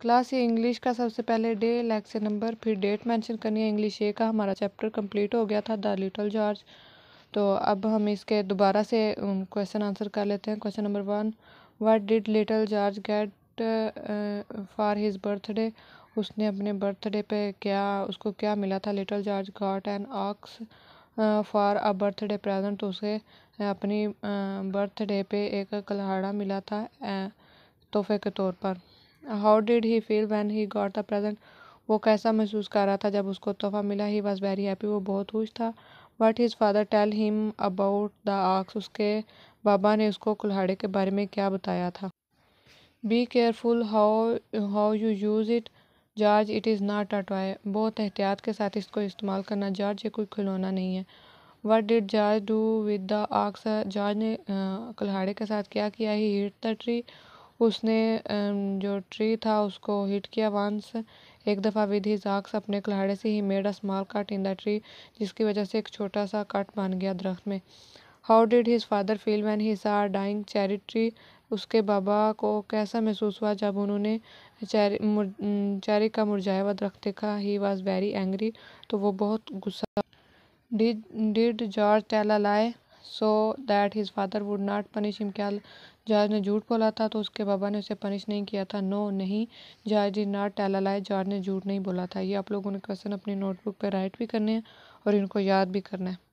class ये English का सबसे पहले डे लेक्चर नंबर फिर डेट मेंशन करनी है इंग्लिश ए का हमारा चैप्टर कंप्लीट हो गया था द लिटल जॉर्ज तो अब हम इसके दोबारा से क्वेश्चन आंसर कर लेते हैं question number one what did little George get for his birthday उसने अपने बर्थडे पे क्या उसको क्या मिला था little George got an ox for a birthday present उसे अपनी बर्थडे पे एक कल्हाड़ा मिला था तोहफे के तौर पर how did he feel when he got the present वो कैसा महसूस कर रहा था जब उसको तोहफा मिला ही वॉज वेरी हैप्पी वो बहुत खुश था but his father tell him about the ox उसके बाबा ने उसको कुल्हाड़े के बारे में क्या बताया था be careful how how you use it George it is not a toy बहुत एहतियात के साथ इसको इस्तेमाल करना जॉर्ज ये कोई खिलौना नहीं है what did George do with the ox जॉर्ज ने कुल्हाड़े के साथ क्या किया ही हिट द ट्री उसने जो ट्री था उसको हिट किया वंस एक दफ़ा विद जाक्स अपने कल्हाड़े से ही made a small cut in the tree जिसकी वजह से एक छोटा सा कट बन गया दरख्त में how did his father feel when he saw dying cherry tree उसके बाबा को कैसा महसूस हुआ जब उन्होंने चैरी चैरी का मुरझाया हुआ दरख्त देखा ही वॉज वेरी एंग्री तो वो बहुत गुस्सा did did George tell a lie so that his father would not punish him क्या जॉर्ज ने झूठ बोला था तो उसके बाबा ने उसे पनिश नहीं किया था नो no, नहीं George did not tell a lie George ने झूठ नहीं बोला था ये आप लोगों ने क्वेश्चन अपनी नोटबुक पर राइट भी करने हैं और इनको याद भी करना है